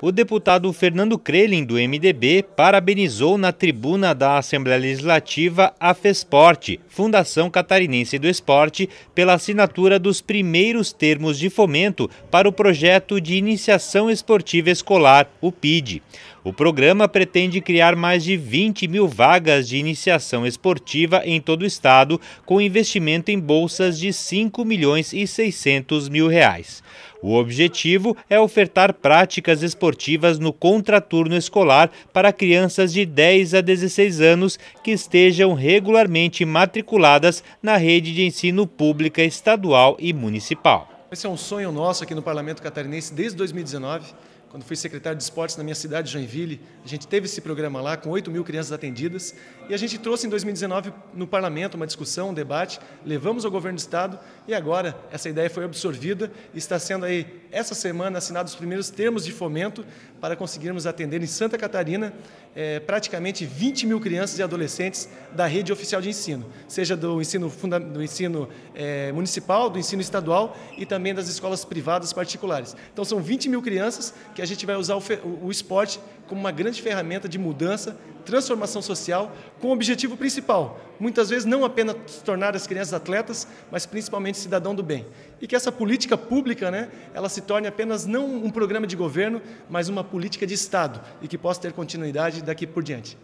O deputado Fernando Crelin, do MDB, parabenizou na tribuna da Assembleia Legislativa a FESPORTE, Fundação Catarinense do Esporte, pela assinatura dos primeiros termos de fomento para o projeto de iniciação esportiva escolar, o PID. O programa pretende criar mais de 20 mil vagas de iniciação esportiva em todo o estado, com investimento em bolsas de 5 milhões e 600 mil reais. O objetivo é ofertar práticas esportivas esportivas no contraturno escolar para crianças de 10 a 16 anos que estejam regularmente matriculadas na rede de ensino pública estadual e municipal. Esse é um sonho nosso aqui no Parlamento Catarinense desde 2019 quando fui secretário de esportes na minha cidade, Joinville, a gente teve esse programa lá com 8 mil crianças atendidas e a gente trouxe em 2019 no parlamento uma discussão, um debate, levamos ao governo do estado e agora essa ideia foi absorvida e está sendo aí essa semana assinados os primeiros termos de fomento para conseguirmos atender em Santa Catarina é, praticamente 20 mil crianças e adolescentes da rede oficial de ensino, seja do ensino, funda do ensino é, municipal, do ensino estadual e também das escolas privadas particulares. Então são 20 mil crianças que a gente vai usar o, o esporte como uma grande ferramenta de mudança, transformação social, com o objetivo principal, muitas vezes não apenas tornar as crianças atletas, mas principalmente cidadão do bem. E que essa política pública, né, ela se torne apenas não um programa de governo, mas uma política de Estado e que possa ter continuidade daqui por diante.